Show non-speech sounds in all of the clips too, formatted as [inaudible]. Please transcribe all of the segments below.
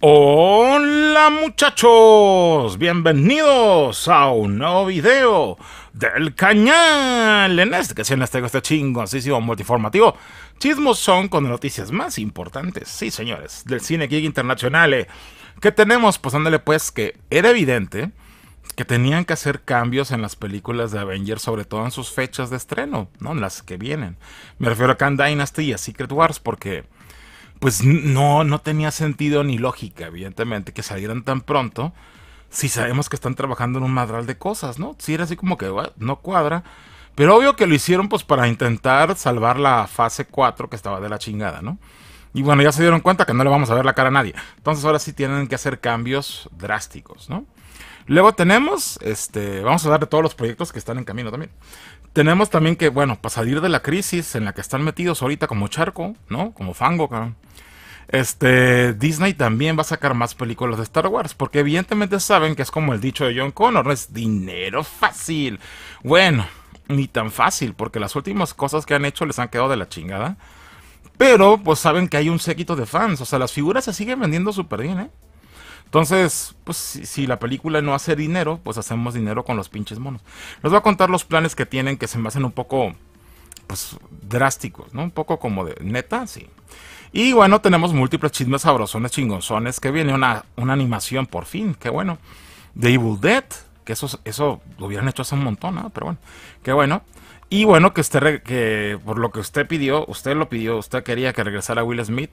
Hola muchachos, bienvenidos a un nuevo video del cañal. En esta ocasión les traigo este, este sido multiformativo. Chismos son con noticias más importantes, sí señores, del cine geek internacional. Eh. ¿Qué tenemos? Pues ándale pues que era evidente que tenían que hacer cambios en las películas de Avengers, sobre todo en sus fechas de estreno, ¿no? En las que vienen. Me refiero a Khan Dynasty y a Secret Wars porque pues no, no tenía sentido ni lógica, evidentemente, que salieran tan pronto si sabemos que están trabajando en un madral de cosas, ¿no? Si era así como que no cuadra. Pero obvio que lo hicieron pues para intentar salvar la fase 4 que estaba de la chingada, ¿no? Y bueno, ya se dieron cuenta que no le vamos a ver la cara a nadie. Entonces ahora sí tienen que hacer cambios drásticos, ¿no? Luego tenemos, este, vamos a hablar de todos los proyectos que están en camino también. Tenemos también que, bueno, para salir de la crisis en la que están metidos ahorita como charco, ¿no? Como fango, cabrón. Este, Disney también va a sacar más películas de Star Wars, porque evidentemente saben que es como el dicho de John Connor, es dinero fácil. Bueno, ni tan fácil, porque las últimas cosas que han hecho les han quedado de la chingada. Pero pues saben que hay un séquito de fans. O sea, las figuras se siguen vendiendo súper bien, ¿eh? Entonces, pues si, la película no hace dinero, pues hacemos dinero con los pinches monos. Les voy a contar los planes que tienen que se me hacen un poco, pues, drásticos, ¿no? Un poco como de neta, sí. Y bueno, tenemos múltiples chismes sabrosones, chingonzones, que viene una, animación por fin, qué bueno. De Evil Dead, que eso, eso lo hubieran hecho hace un montón, ¿no? Pero bueno, qué bueno. Y bueno, que usted, que por lo que usted pidió, usted lo pidió, usted quería que regresara Will Smith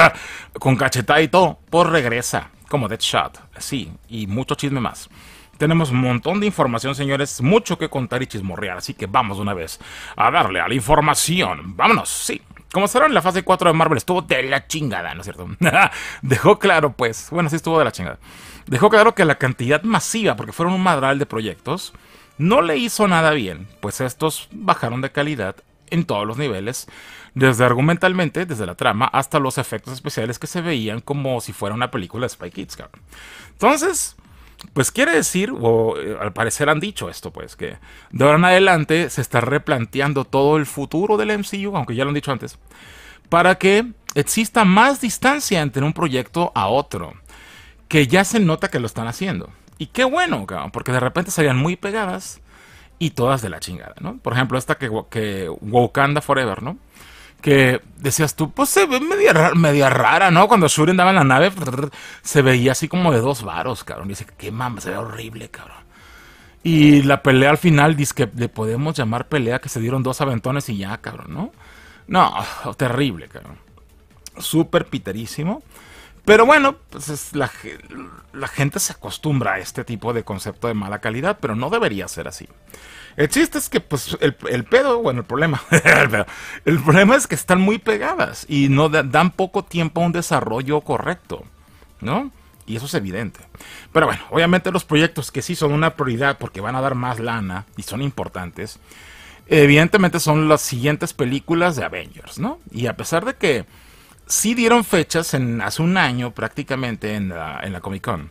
[laughs] con cachetada y todo, por pues regresa, como Deadshot, sí, y mucho chisme más. Tenemos un montón de información, señores, mucho que contar y chismorrear, así que vamos una vez a darle a la información. Vámonos, sí. Como en la fase 4 de Marvel estuvo de la chingada, ¿no es cierto? [laughs] Dejó claro, pues, bueno, sí estuvo de la chingada. Dejó claro que la cantidad masiva, porque fueron un madral de proyectos, no le hizo nada bien, pues estos bajaron de calidad en todos los niveles, desde argumentalmente, desde la trama, hasta los efectos especiales que se veían como si fuera una película de Spy Kids, Entonces, pues quiere decir, o eh, al parecer han dicho esto, pues, que de ahora en adelante se está replanteando todo el futuro del MCU, aunque ya lo han dicho antes, para que exista más distancia entre un proyecto a otro, que ya se nota que lo están haciendo. Y qué bueno, cabrón, porque de repente salían muy pegadas y todas de la chingada, ¿no? Por ejemplo, esta que, que Wakanda Forever, ¿no? Que decías tú, pues se ve media, rara, media rara, ¿no? Cuando Shuri daba en la nave, se veía así como de dos varos, cabrón. Dice, qué mames, se ve horrible, cabrón. Y la pelea al final, dice que le podemos llamar pelea, que se dieron dos aventones y ya, cabrón, ¿no? No, [laughs] terrible, cabrón. Súper piterísimo. Pero bueno, pues la, gente se acostumbra a este tipo de concepto de mala calidad, pero no debería ser así. El chiste es que, pues, el, pedo, bueno, el problema, [laughs] el problema es que están muy pegadas y no dan poco tiempo a un desarrollo correcto, ¿no? Y eso es evidente. Pero bueno, obviamente los proyectos que sí son una prioridad porque van a dar más lana y son importantes, evidentemente son las siguientes películas de Avengers, ¿no? Y a pesar de que sí dieron fechas en, hace un año prácticamente en la, en la Comic Con.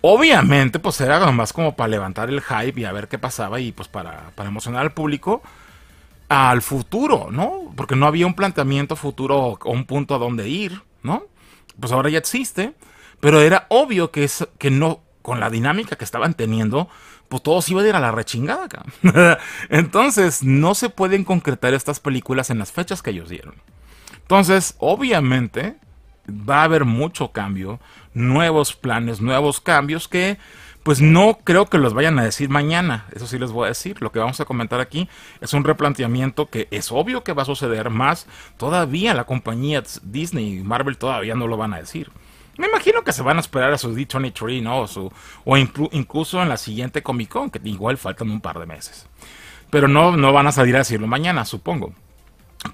Obviamente, pues era Más como para levantar el hype y a ver qué pasaba y pues para, emocionar al público al futuro, ¿no? Porque no había un planteamiento futuro o un punto a dónde ir, ¿no? Pues ahora ya existe, pero era obvio que, es, que no, con la dinámica que estaban teniendo, pues todos iba a ir a la rechingada acá. [laughs] Entonces, no se pueden concretar estas películas en las fechas que ellos dieron. Entonces, obviamente, va a haber mucho cambio, nuevos planes, nuevos cambios que pues no creo que los vayan a decir mañana. Eso sí les voy a decir. Lo que vamos a comentar aquí es un replanteamiento que es obvio que va a suceder más. Todavía la compañía Disney y Marvel todavía no lo van a decir. Me imagino que se van a esperar a su D23, ¿no? O, o incluso en la siguiente Comic Con, que igual faltan un par de meses. Pero no, no van a salir a decirlo mañana, supongo.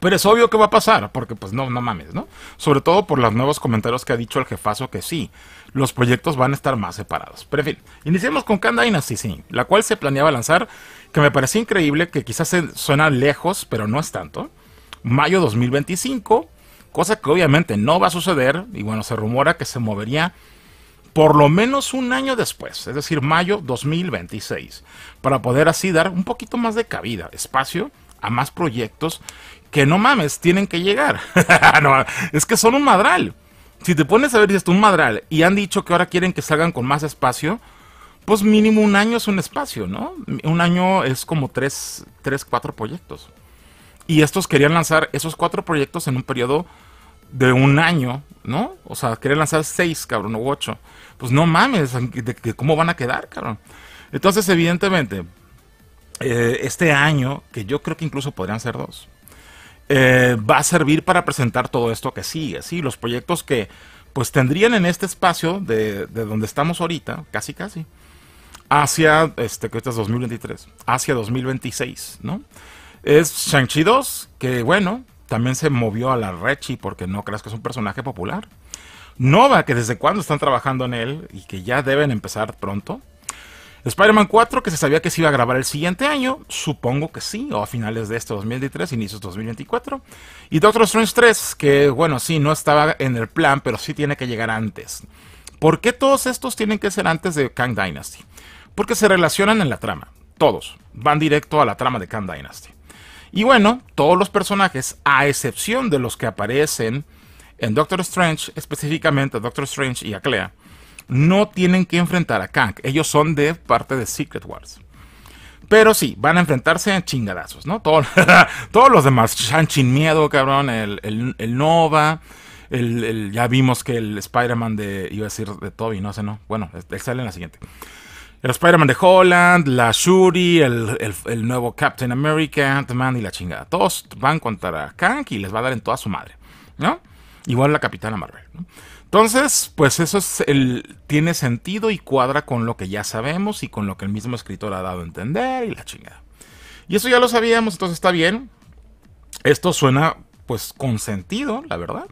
Pero es obvio que va a pasar, porque pues no, no mames, ¿no? Sobre todo por los nuevos comentarios que ha dicho el jefazo que sí, los proyectos van a estar más separados. Pero en fin, iniciemos con Khan Dynasty, sí, la cual se planeaba lanzar, que me parecía increíble, que quizás suena lejos, pero no es tanto. Mayo 2025, cosa que obviamente no va a suceder, y bueno, se rumora que se movería por lo menos un año después, es decir, mayo 2026, para poder así dar un poquito más de cabida, espacio a más proyectos que no mames, tienen que llegar. [laughs] es que son un madral. Si te pones a ver, dices un madral, y han dicho que ahora quieren que salgan con más espacio, pues mínimo un año es un espacio, ¿no? Un año es como tres, cuatro proyectos. Y estos querían lanzar esos cuatro proyectos en un periodo de un año, ¿no? O sea, querían lanzar seis, cabrón, o ocho. Pues no mames, de, ¿cómo van a quedar, cabrón? Entonces, evidentemente, eh, este año, que yo creo que incluso podrían ser dos, eh, va a servir para presentar todo esto que sigue, ¿sí? Los proyectos que pues tendrían en este espacio de, donde estamos ahorita, casi casi, hacia, este, que 2023, hacia 2026, ¿no? Es Shang-Chi 2, que bueno, también se movió a la Rechi porque no creas que es un personaje popular. Nova, que desde cuando están trabajando en él y que ya deben empezar pronto. Spider-Man 4, que se sabía que se iba a grabar el siguiente año, supongo que sí, o a finales de este 2023, inicios 2024. Y Doctor Strange 3, que bueno, sí, no estaba en el plan, pero sí tiene que llegar antes. ¿Por qué todos estos tienen que ser antes de Kang Dynasty? Porque se relacionan en la trama, todos, van directo a la trama de Kang Dynasty. Y bueno, todos los personajes, a excepción de los que aparecen en Doctor Strange, específicamente Doctor Strange y Aclea, no tienen que enfrentar a Kang. Ellos son de parte de Secret Wars. Pero sí, van a enfrentarse a chingadazos, ¿no? [laughs] todos los demás. shang Miedo, cabrón. El, el Nova. El, ya vimos que el Spider-Man de. Iba a decir de Toby, no sé, no. Bueno, este, él sale en la siguiente. El Spider-Man de Holland, la Shuri, el, nuevo Captain America, Ant-Man y la chingada. Todos van contra Kank y les va a dar en toda su madre, ¿no? Igual la Capitana Marvel, ¿no? Entonces, pues eso es el, tiene sentido y cuadra con lo que ya sabemos y con lo que el mismo escritor ha dado a entender y la chingada. Y eso ya lo sabíamos, entonces está bien. Esto suena pues con sentido, la verdad.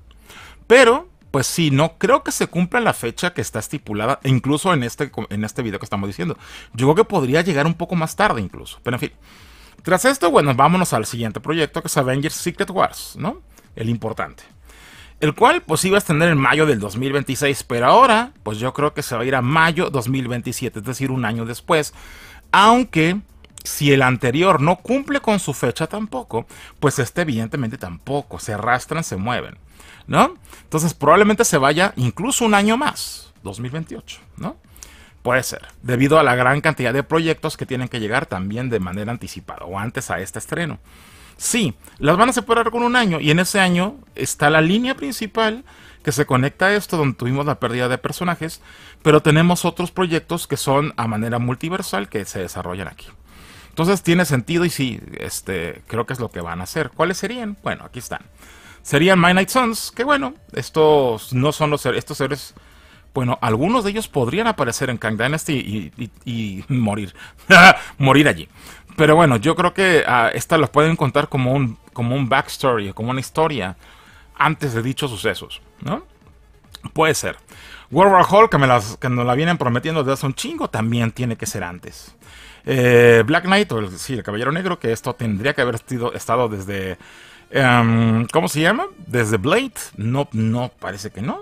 Pero, pues sí, no creo que se cumpla la fecha que está estipulada, e incluso en este, en este video que estamos diciendo. Yo creo que podría llegar un poco más tarde incluso. Pero en fin. Tras esto, bueno, vámonos al siguiente proyecto que es Avengers Secret Wars, ¿no? El importante el cual pues iba a tener en mayo del 2026, pero ahora pues yo creo que se va a ir a mayo 2027, es decir, un año después, aunque si el anterior no cumple con su fecha tampoco, pues este evidentemente tampoco, se arrastran, se mueven, ¿no? Entonces probablemente se vaya incluso un año más, 2028, ¿no? Puede ser, debido a la gran cantidad de proyectos que tienen que llegar también de manera anticipada o antes a este estreno. Sí, las van a separar con un año y en ese año está la línea principal que se conecta a esto donde tuvimos la pérdida de personajes, pero tenemos otros proyectos que son a manera multiversal que se desarrollan aquí. Entonces tiene sentido y sí, este, creo que es lo que van a hacer. ¿Cuáles serían? Bueno, aquí están. Serían My Night Sons, que bueno, estos no son los estos seres bueno, algunos de ellos podrían aparecer en Kang Dynasty y, y morir. [laughs] morir allí. Pero bueno, yo creo que ah, esta los pueden contar como un, como un backstory, como una historia antes de dichos sucesos, ¿no? Puede ser. World War Hall, que, me las, nos la vienen prometiendo desde hace un chingo, también tiene que ser antes. Eh, Black Knight, o el, sí, el Caballero Negro, que esto tendría que haber sido, estado desde... Em, ¿Cómo se llama? Desde Blade. No, no, parece que no.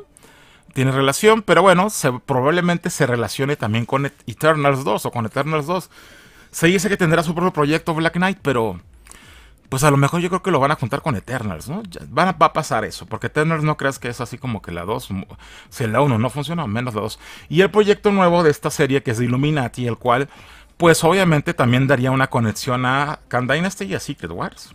Tiene relación, pero bueno, se, probablemente se relacione también con Eternals 2 o con Eternals 2. Se dice que tendrá su propio proyecto Black Knight, pero pues a lo mejor yo creo que lo van a juntar con Eternals, ¿no? Van a, va a pasar eso, porque Eternals no creas que es así como que la 2, si la 1 no funciona, menos la 2. Y el proyecto nuevo de esta serie que es de Illuminati, el cual pues obviamente también daría una conexión a Kang Dynasty y a Secret Wars.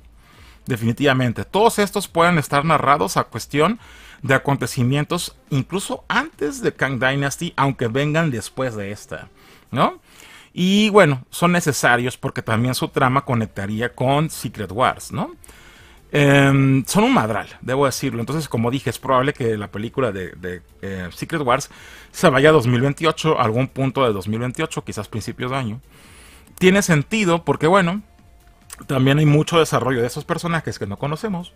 Definitivamente, todos estos pueden estar narrados a cuestión de acontecimientos incluso antes de Kang Dynasty, aunque vengan después de esta, ¿no? Y bueno, son necesarios porque también su trama conectaría con Secret Wars, ¿no? Em, son un madral, debo decirlo. Entonces, como dije, es probable que la película de, eh, Secret Wars se vaya a 2028, algún punto de 2028, quizás principios de año. Tiene sentido porque, bueno, también hay mucho desarrollo de esos personajes que no conocemos.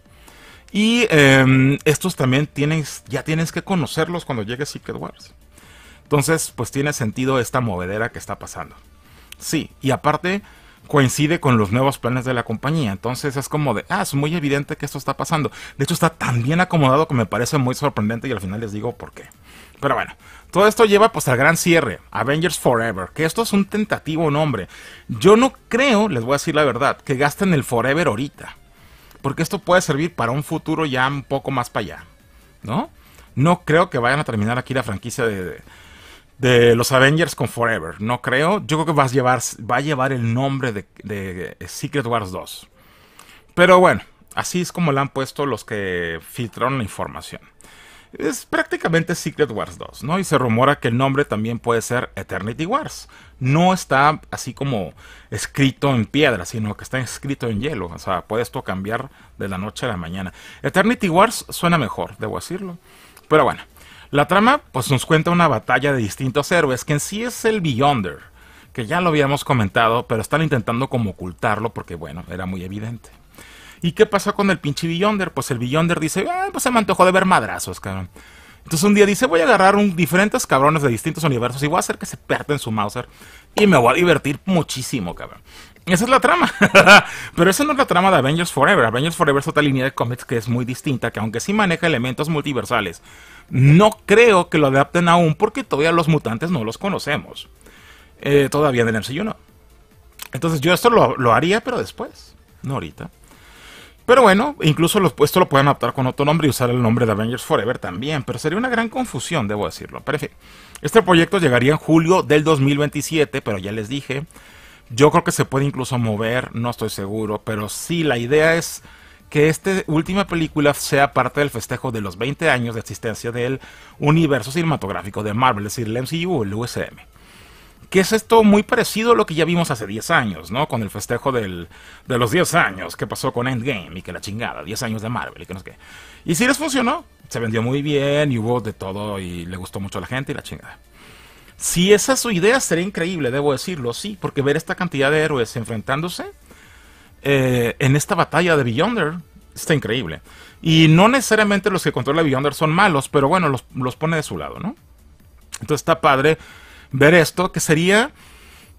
Y em, estos también tienes, ya tienes que conocerlos cuando llegue Secret Wars. Entonces, pues tiene sentido esta movedera que está pasando. Sí, y aparte coincide con los nuevos planes de la compañía. Entonces es como de, ah, es muy evidente que esto está pasando. De hecho está tan bien acomodado que me parece muy sorprendente y al final les digo por qué. Pero bueno, todo esto lleva pues al gran cierre, Avengers Forever, que esto es un tentativo nombre. Yo no creo, les voy a decir la verdad, que gasten el Forever ahorita. Porque esto puede servir para un futuro ya un poco más para allá, ¿no? No creo que vayan a terminar aquí la franquicia de de los Avengers con Forever. No creo. Yo creo que va a llevar, va a llevar el nombre de, eh, Secret Wars 2. Pero bueno, así es como la han puesto los que filtraron la información. Es prácticamente Secret Wars 2, ¿no? Y se rumora que el nombre también puede ser Eternity Wars. No está así como escrito en piedra, sino que está escrito en hielo. O sea, puede esto cambiar de la noche a la mañana. Eternity Wars suena mejor, debo decirlo. Pero bueno, la trama pues nos cuenta una batalla de distintos héroes que en sí es el Beyonder, que ya lo habíamos comentado, pero están intentando como ocultarlo porque bueno, era muy evidente. ¿Y qué pasó con el pinche Beyonder? Pues el Beyonder dice, ah, pues se me antojó de ver madrazos, cabrón. Entonces un día dice, voy a agarrar un, diferentes cabrones de distintos universos y voy a hacer que se perten su Mauser y me voy a divertir muchísimo, cabrón. Esa es la trama. [laughs] Pero esa no es la trama de Avengers Forever. Avengers Forever es otra línea de cómics que es muy distinta, que aunque sí maneja elementos multiversales, no creo que lo adapten aún porque todavía los mutantes no los conocemos. Eh, todavía el MCU no. Entonces yo esto lo, haría, pero después, no ahorita. Pero bueno, incluso lo, esto lo pueden adaptar con otro nombre y usar el nombre de Avengers Forever también, pero sería una gran confusión, debo decirlo. Pero en fin, este proyecto llegaría en julio del 2027, pero ya les dije, yo creo que se puede incluso mover, no estoy seguro, pero sí, la idea es que esta última película sea parte del festejo de los 20 años de existencia del universo cinematográfico de Marvel, es decir, el MCU el USM. Que es esto muy parecido a lo que ya vimos hace 10 años, ¿no? Con el festejo de los 10 años que pasó con Endgame y que la chingada, 10 años de Marvel y que no sé qué. Y sí les funcionó, se vendió muy bien y hubo de todo y le gustó mucho a la gente y la chingada. Si esa es su idea, sería increíble, debo decirlo, sí, porque ver esta cantidad de héroes enfrentándose eh, en esta batalla de Beyonder está increíble. Y no necesariamente los que controla Beyonder son malos, pero bueno, los, pone de su lado, ¿no? Entonces está padre ver esto, que sería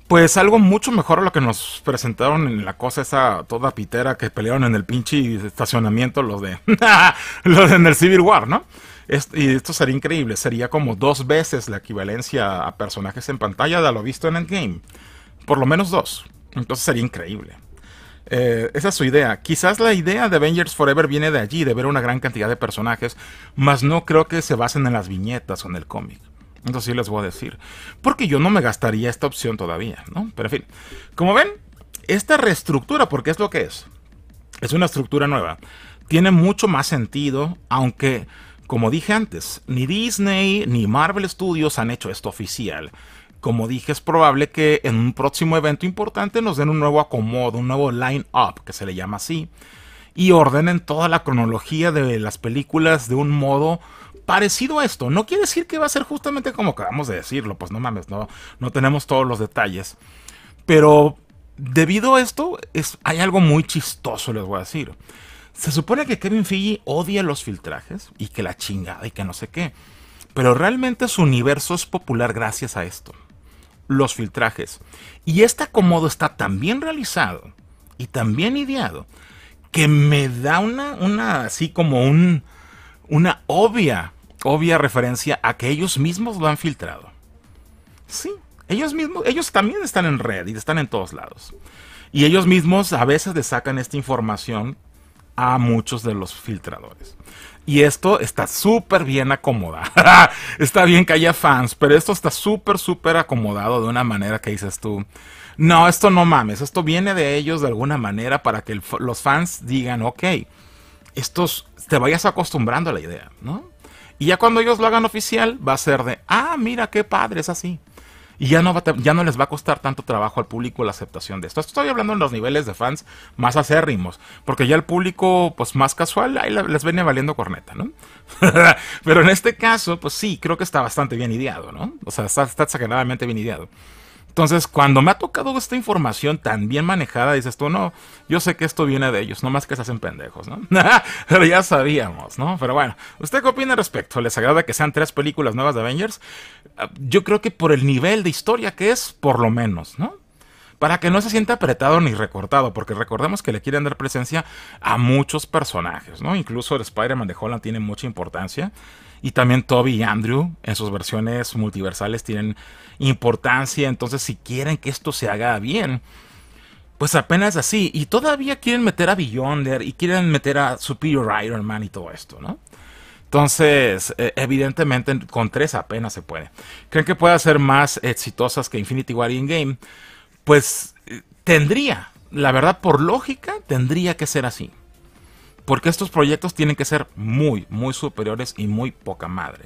pues algo mucho mejor a lo que nos presentaron en la cosa esa toda pitera que pelearon en el pinche estacionamiento los de [laughs] los en el Civil War, ¿no? y esto sería increíble, sería como dos veces la equivalencia a personajes en pantalla de lo visto en el game Por lo menos dos. Entonces sería increíble. Eh, esa es su idea. Quizás la idea de Avengers Forever viene de allí, de ver una gran cantidad de personajes, mas no creo que se basen en las viñetas o en el cómic. Entonces sí les voy a decir. Porque yo no me gastaría esta opción todavía, ¿no? Pero en fin. Como ven, esta reestructura, porque es lo que es, es una estructura nueva, tiene mucho más sentido, aunque como dije antes, ni Disney ni Marvel Studios han hecho esto oficial. Como dije, es probable que en un próximo evento importante nos den un nuevo acomodo, un nuevo line-up, que se le llama así, y ordenen toda la cronología de las películas de un modo parecido a esto. No quiere decir que va a ser justamente como acabamos de decirlo, pues no mames, no, no tenemos todos los detalles. Pero debido a esto, es, hay algo muy chistoso, les voy a decir. Se supone que Kevin Feige odia los filtrajes y que la chingada y que no sé qué. Pero realmente su universo es popular gracias a esto. Los filtrajes. Y este acomodo está tan bien realizado y tan bien ideado que me da una, una así como un, una obvia, obvia referencia a que ellos mismos lo han filtrado. Sí, ellos mismos, ellos también están en red y están en todos lados. Y ellos mismos a veces le sacan esta información a muchos de los filtradores. Y esto está súper bien acomodado. [laughs] está bien que haya fans, pero esto está súper, súper acomodado de una manera que dices tú. No, esto no mames, esto viene de ellos de alguna manera para que los fans digan, ok, estos, te vayas acostumbrando a la idea, ¿no? Y ya cuando ellos lo hagan oficial, va a ser de, ah, mira qué padre, es así. Y ya no, ya no les va a costar tanto trabajo al público la aceptación de esto. Estoy hablando en los niveles de fans más acérrimos, porque ya el público pues más casual ahí les viene valiendo corneta, ¿no? [laughs] Pero en este caso, pues sí, creo que está bastante bien ideado, ¿no? O sea, está, está exageradamente bien ideado. Entonces, cuando me ha tocado esta información tan bien manejada, dices tú, no, yo sé que esto viene de ellos, no más que se hacen pendejos, ¿no? [laughs] Pero ya sabíamos, ¿no? Pero bueno, ¿usted qué opina al respecto? ¿Les agrada que sean tres películas nuevas de Avengers? Ah, yo creo que por el nivel de historia que es, por lo menos, ¿no? Para que no se sienta apretado ni recortado, porque recordemos que le quieren dar presencia a muchos personajes, ¿no? Incluso el Spider-Man de Holland tiene mucha importancia. Y también Toby y Andrew en sus versiones multiversales tienen importancia. Entonces si quieren que esto se haga bien, pues apenas así. Y todavía quieren meter a Beyonder y quieren meter a Superior Iron Man y todo esto, ¿no? Entonces, eh, evidentemente con tres apenas se puede. ¿Creen que pueda ser más exitosas que Infinity War in Game. Pues eh, tendría, la verdad por lógica, tendría que ser así. Porque estos proyectos tienen que ser muy, muy superiores y muy poca madre.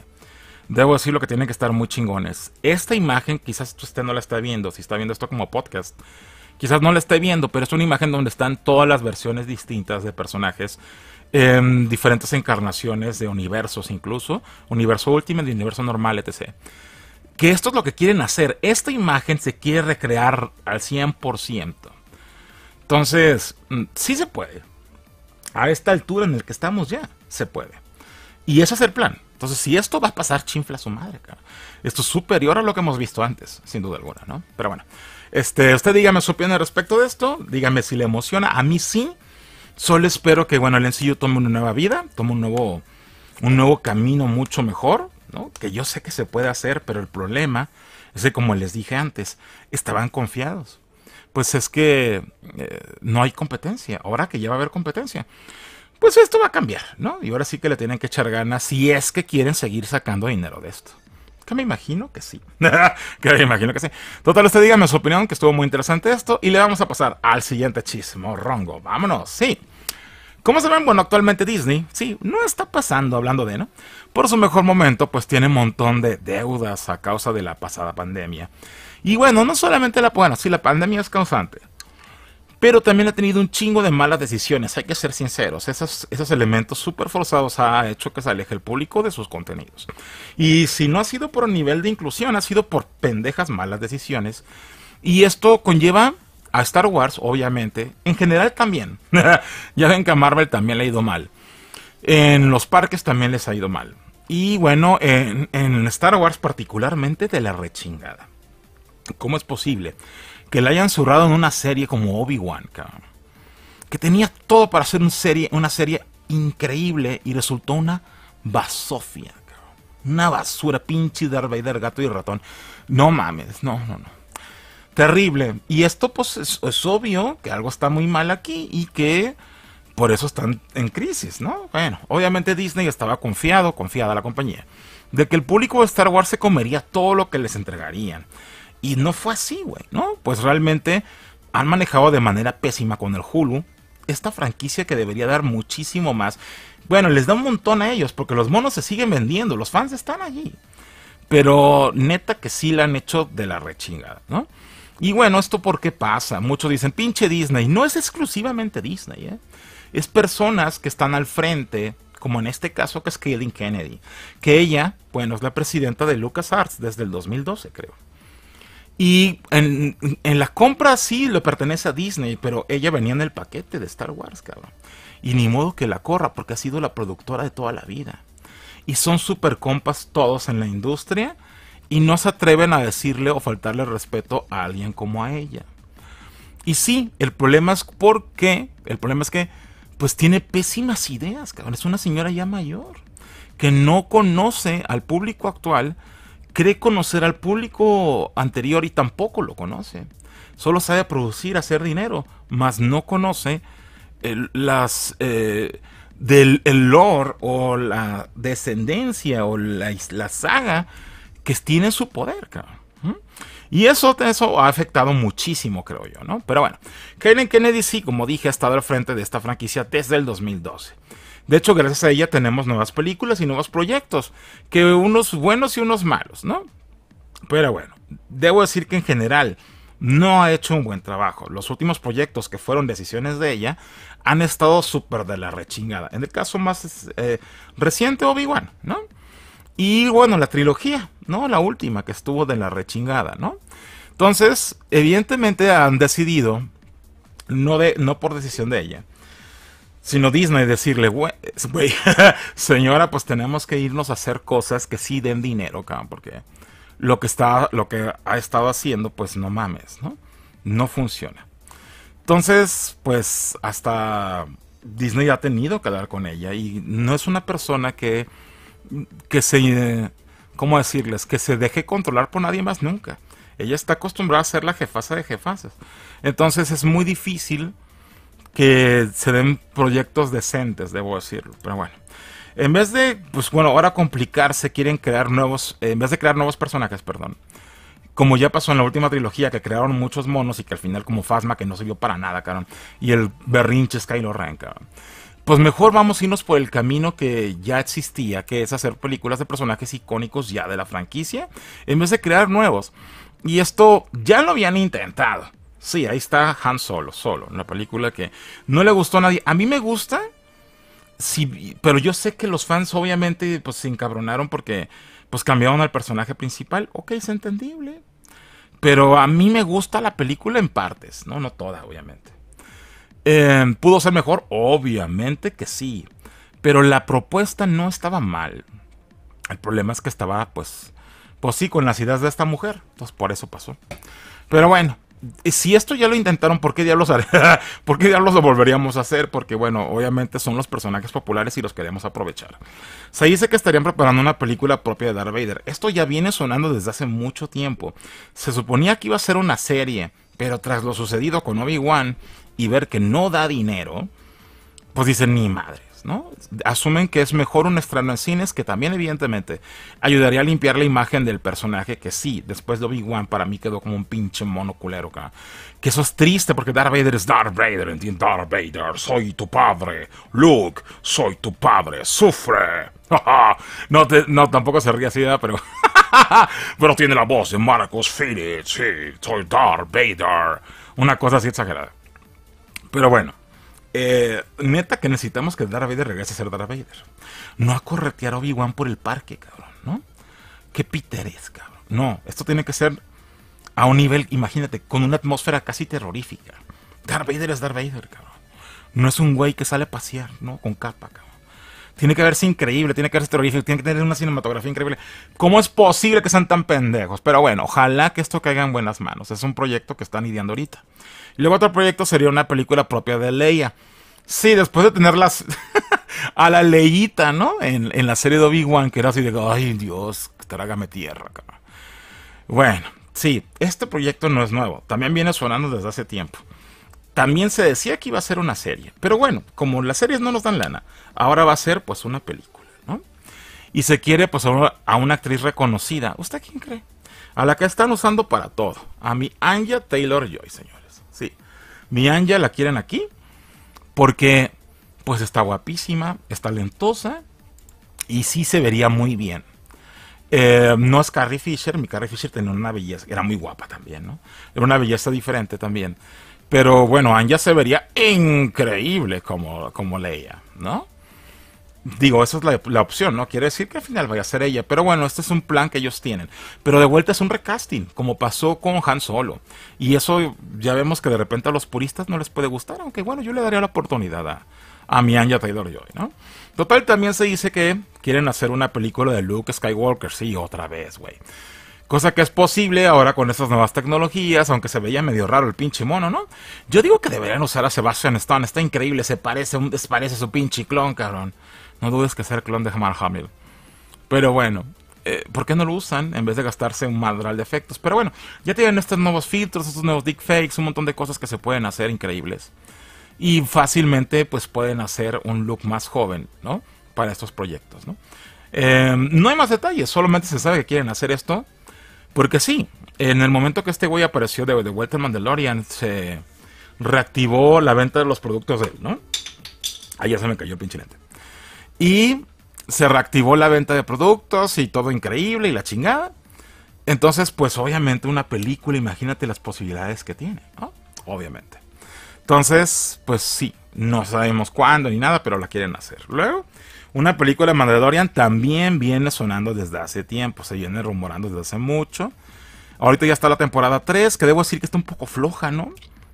Debo decir lo que tienen que estar muy chingones. Esta imagen, quizás usted no la está viendo, si está viendo esto como podcast, quizás no la esté viendo, pero es una imagen donde están todas las versiones distintas de personajes en diferentes encarnaciones de universos incluso, universo Ultimate, universo normal, etc. Que esto es lo que quieren hacer. Esta imagen se quiere recrear al 100%. Entonces, mm, sí se puede a esta altura en el que estamos ya, se puede. Y ese es el plan. Entonces, si esto va a pasar, chinfla a su madre, cara. Esto es superior a lo que hemos visto antes, sin duda alguna, ¿no? Pero bueno, este, usted dígame su opinión respecto de esto, dígame si le emociona, a mí sí. Solo espero que, bueno, el ensillo tome una nueva vida, tome un nuevo, un nuevo camino mucho mejor, ¿no? Que yo sé que se puede hacer, pero el problema es que, como les dije antes, estaban confiados pues es que eh, no hay competencia. Ahora que ya va a haber competencia, pues esto va a cambiar, ¿no? Y ahora sí que le tienen que echar ganas si es que quieren seguir sacando dinero de esto. Que me imagino que sí. [laughs] que me imagino que sí. Total, usted dígame su opinión, que estuvo muy interesante esto. Y le vamos a pasar al siguiente chismo, rongo. Vámonos, sí. se ven? bueno, actualmente Disney, sí, no está pasando, hablando de, ¿no? Por su mejor momento, pues tiene un montón de deudas a causa de la pasada pandemia. Y bueno, no solamente la, sí, la pandemia es causante, pero también ha tenido un chingo de malas decisiones, hay que ser sinceros, esos, esos elementos súper forzados ha hecho que se aleje el público de sus contenidos. Y si no ha sido por un nivel de inclusión, ha sido por pendejas malas decisiones. Y esto conlleva a Star Wars, obviamente, en general también. [laughs] ya ven que a Marvel también le ha ido mal. En los parques también les ha ido mal. Y bueno, en Star Wars particularmente de la rechingada. ¿Cómo es posible que la hayan zurrado en una serie como Obi-Wan, Que tenía todo para hacer serie, una serie increíble y resultó una basofia, Una basura, pinche Darth Vader, gato y ratón. No mames, no, no, no. Terrible. Y esto, pues, es, es obvio que algo está muy mal aquí y que por eso están en crisis, ¿no? Bueno, obviamente Disney estaba confiado, confiada la compañía, de que el público de Star Wars se comería todo lo que les entregarían. Y no fue así, güey, ¿no? Pues realmente han manejado de manera pésima con el Hulu esta franquicia que debería dar muchísimo más. Bueno, les da un montón a ellos porque los monos se siguen vendiendo, los fans están allí. Pero neta que sí la han hecho de la rechingada, ¿no? Y bueno, esto por qué pasa. Muchos dicen, pinche Disney. No es exclusivamente Disney, ¿eh? Es personas que están al frente, como en este caso que es Kaylin Kennedy, que ella, bueno, es la presidenta de LucasArts desde el 2012, creo. Y en, la compra sí le pertenece a Disney, pero ella venía en el paquete de Star Wars, cabrón. Y ni modo que la corra, porque ha sido la productora de toda la vida. Y son super compas todos en la industria y no se atreven a decirle o faltarle respeto a alguien como a ella. Y sí, el problema es porque, el problema es que, pues tiene pésimas ideas, cabrón. Es una señora ya mayor que no conoce al público actual cree conocer al público anterior y tampoco lo conoce. Solo sabe producir, hacer dinero, mas no conoce el, las, eh, del, lore o la descendencia o la, saga que tiene su poder. Y eso, eso ha afectado muchísimo, creo yo, ¿no? Pero bueno, Kevin Kennedy sí, como dije, ha estado al frente de esta franquicia desde el 2012. De hecho, gracias a ella tenemos nuevas películas y nuevos proyectos, que unos buenos y unos malos, ¿no? Pero bueno, debo decir que en general no ha hecho un buen trabajo. Los últimos proyectos que fueron decisiones de ella han estado súper de la rechingada. En el caso más eh, reciente, Obi-Wan, ¿no? Y bueno, la trilogía, ¿no? La última que estuvo de la rechingada, ¿no? Entonces, evidentemente han decidido, no, de, no por decisión de ella, sino Disney decirle, güey, [laughs] señora, pues tenemos que irnos a hacer cosas que sí den dinero, cabrón, porque lo que, está, lo que ha estado haciendo, pues no mames, ¿no? No funciona. Entonces, pues hasta Disney ha tenido que hablar con ella y no es una persona que, que se, ¿cómo decirles? Que se deje controlar por nadie más nunca. Ella está acostumbrada a ser la jefasa de jefazas... Entonces es muy difícil que se den proyectos decentes, debo decirlo. Pero bueno. En vez de, pues bueno, ahora complicarse, quieren crear nuevos, eh, en vez de crear nuevos personajes, perdón. Como ya pasó en la última trilogía, que crearon muchos monos y que al final como Fasma que no sirvió para nada, cabrón. Y el berrinche Skylo Ren, cabrón. Pues mejor vamos a irnos por el camino que ya existía, que es hacer películas de personajes icónicos ya de la franquicia, en vez de crear nuevos. Y esto ya lo habían intentado. Sí, ahí está Han Solo, solo. Una película que no le gustó a nadie. A mí me gusta, pero yo sé que los fans obviamente pues, se encabronaron porque pues cambiaron al personaje principal. Ok, es entendible. Pero a mí me gusta la película en partes, ¿no? No toda, obviamente. Em, ¿Pudo ser mejor? Obviamente que sí. Pero la propuesta no estaba mal. El problema es que estaba, pues, pues sí, con las ideas de esta mujer. Entonces, por eso pasó. Pero bueno, eh, si esto ya lo intentaron, [laughs] ¿por qué diablos, lo volveríamos a hacer? Porque, bueno, obviamente son los personajes populares y los queremos aprovechar. Se dice que estarían preparando una película propia de Darth Vader. Esto ya viene sonando desde hace mucho tiempo. Se suponía que iba a ser una serie, pero tras lo sucedido con Obi-Wan y ver que no da dinero, pues dicen ni madre ¿no? Asumen que es mejor un estreno en cines, que también evidentemente ayudaría a limpiar la imagen del personaje, que sí, después de Obi-Wan para mí quedó como un pinche monoculero Que eso es triste porque Darth Vader es Darth Vader, Darth Vader, soy tu padre. Luke, soy tu padre, sufre. [laughs] no, tampoco se ríe así, ¿verdad? pero... [laughs] pero tiene la voz de Marcus Phillips, sí, soy Darth Vader. Una cosa así exagerada. Pero bueno, eh, neta que necesitamos que Darth Vader regrese a ser Darth Vader. No a corretear Obi-Wan por el parque, cabrón, ¿no? Qué Peter cabrón. No, esto tiene que ser a un nivel, imagínate, con una atmósfera casi terrorífica. Darth Vader es Darth Vader, cabrón. No es un güey que sale a pasear, ¿no? Con capa, cabrón. Tiene que verse increíble, tiene que verse terrorífico, tiene que tener una cinematografía increíble. ¿Cómo es posible que sean tan pendejos? Pero bueno, ojalá que esto caiga en buenas manos. Es un proyecto que están ideando ahorita. Y luego otro proyecto sería una película propia de Leia. Sí, después de tenerlas [laughs] a la leyita, ¿no? En, en, la serie de Obi-Wan, que era así de, ay Dios, trágame tierra, cabrón. Bueno, sí, este proyecto no es nuevo, también viene sonando desde hace tiempo. También se decía que iba a ser una serie, pero bueno, como las series no nos dan lana, ahora va a ser pues una película, ¿no? Y se quiere pues a una actriz reconocida, ¿usted quién cree? A la que están usando para todo, a mi Anja Taylor Joy, señor mi Anja la quieren aquí, porque pues está guapísima, es talentosa y sí se vería muy bien. Eh, no es Carrie Fisher, mi Carrie Fisher tenía una belleza, era muy guapa también, ¿no? Era una belleza diferente también. Pero bueno, Anja se vería increíble como, como Leia, ¿no? Digo, esa es la, opción, ¿no? Quiere decir que al final vaya a ser ella. Pero bueno, este es un plan que ellos tienen. Pero de vuelta es un recasting, como pasó con Han Solo. Y eso ya vemos que de repente a los puristas no les puede gustar, aunque bueno, yo le daría la oportunidad a, a Anja Taylor Joy, ¿no? Total, también se dice que quieren hacer una película de Luke Skywalker. Sí, otra vez, güey. Cosa que es posible ahora con esas nuevas tecnologías, aunque se veía medio raro el pinche mono, ¿no? Yo digo que deberían usar a Sebastian Stan, está increíble, se parece, un, se su pinche clon, cabrón no dudes que ser clon de Jamal Hamill. Pero bueno, eh, ¿por qué no lo usan en vez de gastarse un madral de efectos? Pero bueno, ya tienen estos nuevos filtros, estos nuevos fakes, un montón de cosas que se pueden hacer increíbles. Y fácilmente pues pueden hacer un look más joven, ¿no? Para estos proyectos, ¿no? Em, no hay más detalles, solamente se sabe que quieren hacer esto. Porque sí, en el momento que este güey apareció de, de vuelta Mandalorian, se reactivó la venta de los productos de él, ¿no? Ahí ya se me cayó el pinche lente. Y se reactivó la venta de productos y todo increíble y la chingada. Entonces, pues obviamente una película, imagínate las posibilidades que tiene, ¿no? Obviamente. Entonces, pues sí, no sabemos cuándo ni nada, pero la quieren hacer. Luego, una película de Mandalorian también viene sonando desde hace tiempo, se viene rumorando desde hace mucho. Ahorita ya está la temporada 3, que debo decir que está un poco floja, ¿no?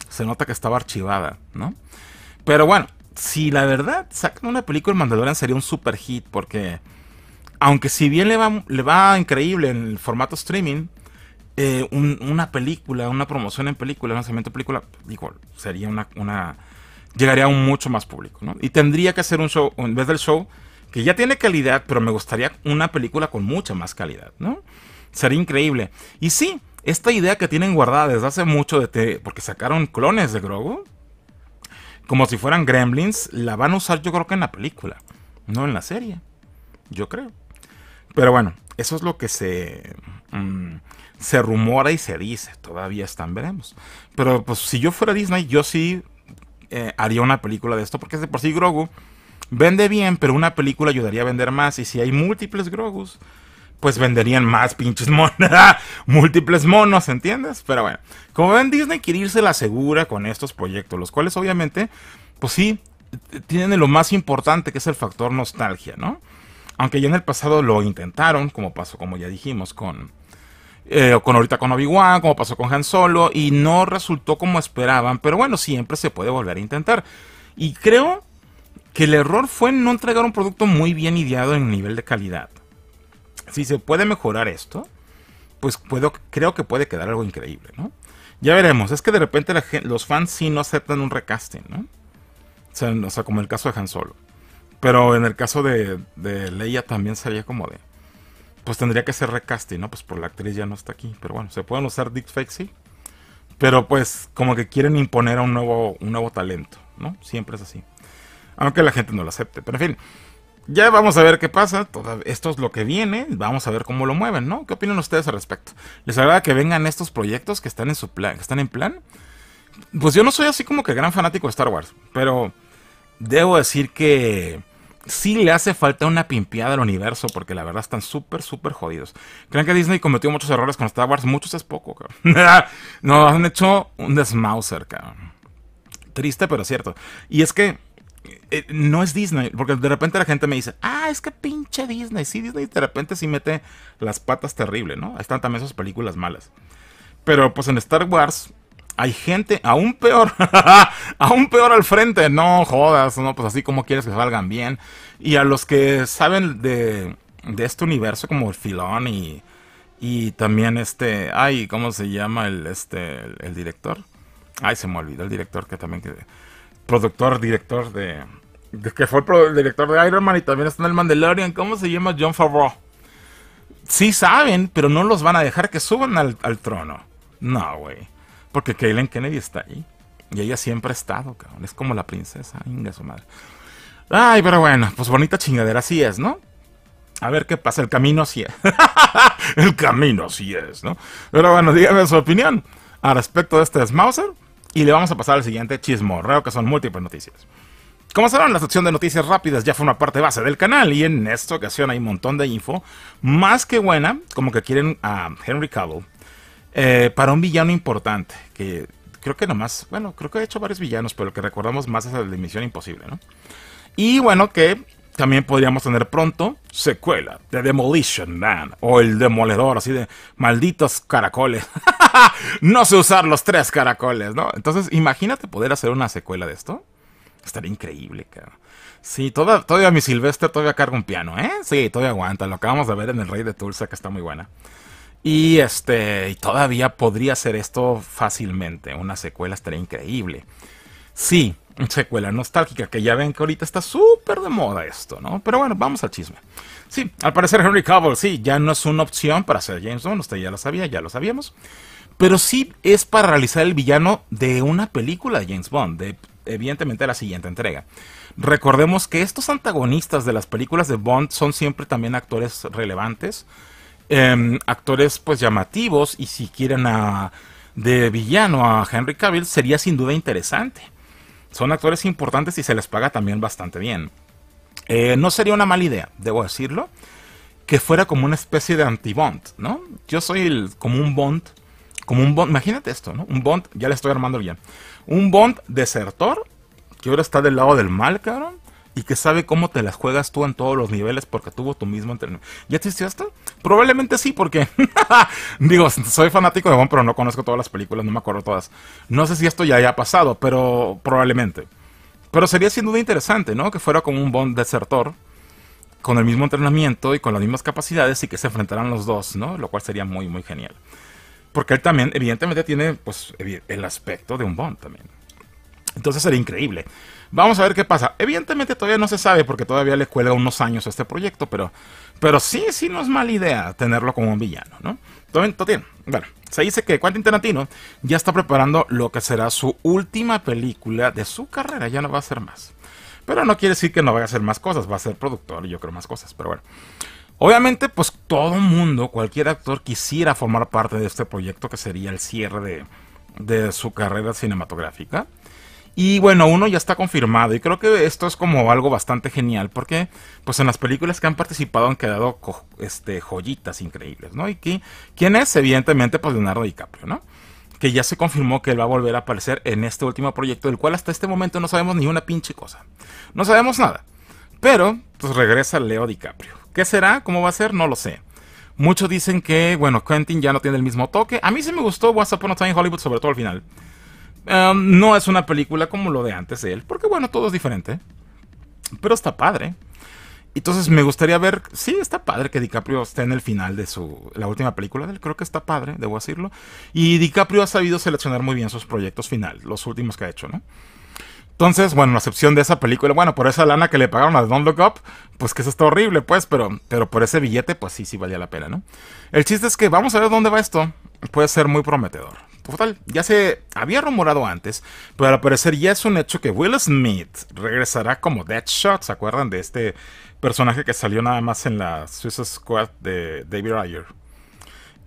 Se nota que estaba archivada, ¿no? Pero bueno, si la verdad sacan una película de Mandalorian sería un super hit porque aunque si bien le va, increíble en el formato streaming, eh, una película, una promoción en película, un lanzamiento de película, igual sería una, una, llegaría a un mucho más público, Y tendría que hacer un show, en vez del show, que ya tiene calidad, pero me gustaría una película con mucha más calidad, ¿no? Sería increíble. Y sí, esta idea que tienen guardada desde hace mucho, de porque sacaron clones de Grogu, como si fueran gremlins, la van a usar yo creo que en la película, no en la serie, yo creo. Pero bueno, eso es lo que se, mm, se rumora y se dice, todavía están, veremos. Pero pues si yo fuera Disney, yo sí eh, haría una película de esto, porque es de por sí Grogu. Vende bien, pero una película ayudaría a vender más. Y si hay múltiples Grogus, pues venderían más pinches monos, [laughs] múltiples monos, ¿entiendes? Pero bueno, como ven, Disney quiere irse la segura con estos proyectos, los cuales obviamente, pues sí, tienen lo más importante que es el factor nostalgia, ¿no? Aunque ya en el pasado lo intentaron, como pasó, como ya dijimos, con, eh, con ahorita con Obi-Wan, como pasó con Han Solo, y no resultó como esperaban, pero bueno, siempre se puede volver a intentar. Y creo que el error fue no entregar un producto muy bien ideado en nivel de calidad si se puede mejorar esto, pues puedo, creo que puede quedar algo increíble, ¿no? Ya veremos, es que de repente los fans sí no aceptan un recasting, ¿no? O sea, como en como el caso de Han Solo. Pero en el caso de, Leia también sería como de... Pues tendría que ser recasting, ¿no? Pues por la actriz ya no está aquí. Pero bueno, se pueden usar deepfakes, sí. Pero pues como que quieren imponer a un nuevo, un nuevo talento, ¿no? Siempre es así. Aunque la gente no lo acepte. Pero en fin, ya vamos a ver qué pasa. Todo esto es lo que viene. Vamos a ver cómo lo mueven, ¿no? ¿Qué opinan ustedes al respecto? ¿Les agrada que vengan estos proyectos que están en su plan, que están en plan? Pues yo no soy así como que gran fanático de Star Wars, pero debo decir que sí le hace falta una pimpiada al universo, porque la verdad están súper, súper jodidos. Creen que Disney cometió muchos errores con Star Wars, muchos es poco, cabrón. [laughs] no, han hecho un desmauser, cabrón. Triste, pero cierto. Y es que eh, no es Disney, porque de repente la gente me dice, ah, es que pinche Disney. Sí, Disney de repente sí mete las patas terrible, ¿no? están también esas películas malas. Pero pues en Star Wars hay gente aún peor, [laughs] aún peor al frente. No jodas, no, pues así como quieres que salgan bien. Y a los que saben de, este universo, como el filón y, también este, ay, ¿cómo se llama el, este, el, director? Ay, se me olvidó el director que también... Que, productor, director de, que fue el, director de Iron Man y también está en el Mandalorian, ¿cómo se llama? John Favreau. Sí saben, pero no los van a dejar que suban al, trono. No, güey. Porque Kaylin Kennedy está ahí. Y ella siempre ha estado, cabrón. Es como la princesa, inga su madre. Ay, pero bueno, pues bonita chingadera, así es, ¿no? A ver qué pasa, el camino sí es. [laughs] el camino sí es, ¿no? Pero bueno, díganme su opinión al respecto de este Smauser y le vamos a pasar al siguiente chismorreo que son múltiples noticias. Como saben, la sección de noticias rápidas ya fue una parte base del canal y en esta ocasión hay un montón de info, más que buena, como que quieren a Henry Cavill eh, para un villano importante, que creo que nomás, bueno, creo que ha hecho varios villanos, pero lo que recordamos más es el de Misión Imposible, ¿no? Y bueno, que también podríamos tener pronto secuela de Demolition Man o el demoledor, así de malditos caracoles. [laughs] no sé usar los tres caracoles, ¿no? Entonces, imagínate poder hacer una secuela de esto. Estaría increíble, cabrón. Sí, todavía mi Silvestre todavía carga un piano, ¿eh? Sí, todavía aguanta. Lo acabamos de ver en El Rey de Tulsa, que está muy buena. Y este, todavía podría hacer esto fácilmente. Una secuela estaría increíble. Sí, [laughs] secuela nostálgica, que ya ven que ahorita está súper de moda esto, ¿no? Pero bueno, vamos al chisme. Sí, al parecer Henry Cavill, sí, ya no es una opción para ser James Bond, usted ya lo sabía, ya lo sabíamos. Pero sí es para realizar el villano de una película de James Bond, de evidentemente la siguiente entrega. Recordemos que estos antagonistas de las películas de Bond son siempre también actores relevantes, em, actores pues llamativos, y si quieren a, de villano a Henry Cavill sería sin duda interesante son actores importantes y se les paga también bastante bien. Eh, no sería una mala idea, debo decirlo, que fuera como una especie de anti-Bond, ¿no? Yo soy el, como un Bond, como un Bond, imagínate esto, ¿no? Un Bond, ya le estoy armando bien. Un Bond desertor, que ahora está del lado del mal, cabrón, y que sabe cómo te las juegas tú en todos los niveles porque tuvo tu mismo entrenamiento. ¿Ya existió esto? Probablemente sí, porque [laughs] digo, soy fanático de Bond, pero no conozco todas las películas, no me acuerdo todas. No sé si esto ya haya pasado, pero probablemente. Pero sería sin duda interesante, ¿no? Que fuera como un Bond desertor con el mismo entrenamiento y con las mismas capacidades y que se enfrentaran los dos, ¿no? Lo cual sería muy, muy genial. Porque él también, evidentemente, tiene pues, el aspecto de un Bond también. Entonces sería increíble. Vamos a ver qué pasa. Evidentemente todavía no se sabe porque todavía le cuelga unos años a este proyecto, pero, pero sí, sí no es mala idea tenerlo como un villano, ¿no? Todo Bueno, se dice que Quentin Tarantino ya está preparando lo que será su última película de su carrera, ya no va a ser más. Pero no quiere decir que no vaya a ser más cosas, va a ser productor y yo creo más cosas, pero bueno. Obviamente, pues todo mundo, cualquier actor quisiera formar parte de este proyecto que sería el cierre de, de su carrera cinematográfica. Y bueno, uno ya está confirmado y creo que esto es como algo bastante genial porque pues en las películas que han participado han quedado este, joyitas increíbles, ¿no? Y que, quién es, evidentemente, pues Leonardo DiCaprio, ¿no? Que ya se confirmó que él va a volver a aparecer en este último proyecto del cual hasta este momento no sabemos ni una pinche cosa. No sabemos nada. Pero pues regresa Leo DiCaprio. ¿Qué será? ¿Cómo va a ser? No lo sé. Muchos dicen que, bueno, Quentin ya no tiene el mismo toque. A mí sí me gustó WhatsApp on a Time Hollywood, sobre todo al final no es una película como lo de antes de él, porque bueno, todo es diferente. Pero está padre. Entonces me gustaría ver, sí, está padre que DiCaprio esté en el final de su, la última película de él, creo que está padre, debo decirlo. Y DiCaprio ha sabido seleccionar muy bien sus proyectos final los últimos que ha hecho, ¿no? Entonces, bueno, la excepción de esa película, bueno, por esa lana que le pagaron a Don't Look Up, pues que eso está horrible, pues, pero, pero por ese billete, pues sí, sí valía la pena, ¿no? El chiste es que vamos a ver dónde va esto puede ser muy prometedor. Total, ya se había rumorado antes, pero al parecer ya es un hecho que Will Smith regresará como Deadshot. ¿Se acuerdan de este personaje que salió nada más en la Suicide Squad de David Ryder.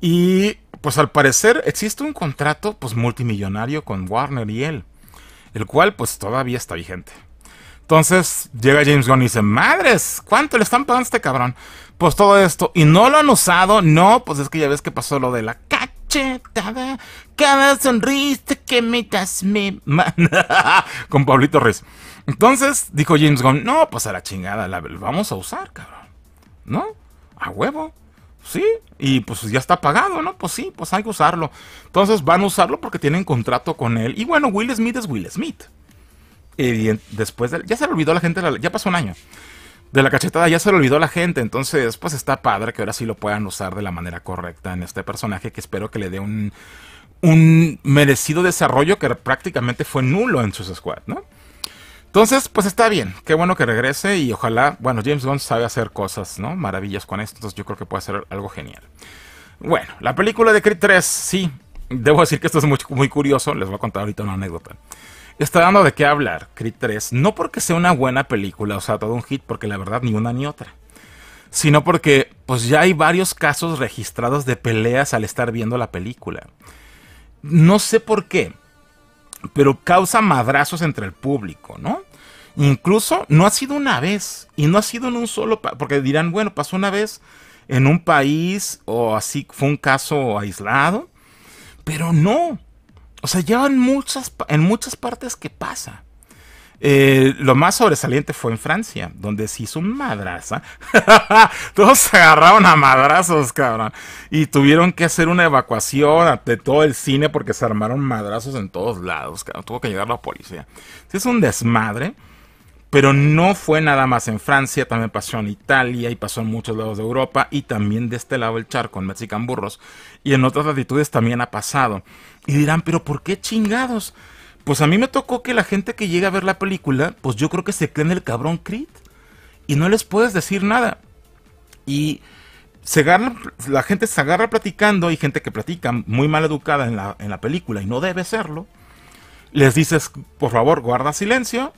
Y pues al parecer existe un contrato pues multimillonario con Warner y él, el cual pues todavía está vigente. Entonces llega James Gunn y dice, madres, ¿cuánto le están pagando a este cabrón? Pues todo esto, y no lo han usado, no, pues es que ya ves que pasó lo de la caca cada sonrisa que metas me manda [laughs] Con Pablito Reyes. Entonces dijo James Gunn, no, pues a la chingada, la vamos a usar, cabrón. ¿No? A huevo. Sí, y pues ya está pagado, ¿no? Pues sí, pues hay que usarlo. Entonces van a usarlo porque tienen contrato con él. Y bueno, Will Smith es Will Smith. Y después, de, ya se le olvidó a la gente, ya pasó un año de la cachetada ya se le olvidó la gente, entonces pues está padre que ahora sí lo puedan usar de la manera correcta en este personaje que espero que le dé un, merecido desarrollo que prácticamente fue nulo en sus squad, ¿no? Entonces, pues está bien, qué bueno que regrese y ojalá, bueno, James Bond sabe hacer cosas, ¿no? Maravillas con esto, entonces yo creo que puede ser algo genial. Bueno, la película de Creed 3, sí, debo decir que esto es muy, muy curioso, les voy a contar ahorita una anécdota está dando de qué hablar Creed 3, no porque sea una buena película, o sea, todo un hit, porque la verdad ni una ni otra, sino porque pues ya hay varios casos registrados de peleas al estar viendo la película. No sé por qué, pero causa madrazos entre el público, ¿no? Incluso no ha sido una vez, y no ha sido en un solo, porque dirán, bueno, pasó una vez en un país o así fue un caso aislado, pero no, o sea, llevan muchas, en muchas partes que pasa. Eh, lo más sobresaliente fue en Francia, donde se hizo un madraza. [laughs] Todos se agarraron a madrazos, cabrón. Y tuvieron que hacer una evacuación de todo el cine porque se armaron madrazos en todos lados, cabrón. Tuvo que llegar la policía. es un desmadre. Pero no fue nada más en Francia, también pasó en Italia y pasó en muchos lados de Europa y también de este lado el charco, en Mexican Burros. Y en otras latitudes también ha pasado. Y dirán, pero ¿por qué chingados? Pues a mí me tocó que la gente que llega a ver la película, pues yo creo que se cree en el cabrón Creed. Y no les puedes decir nada. Y se la gente se agarra platicando y gente que platica muy mal educada en la, en la película y no debe serlo. Les dices, por favor, guarda silencio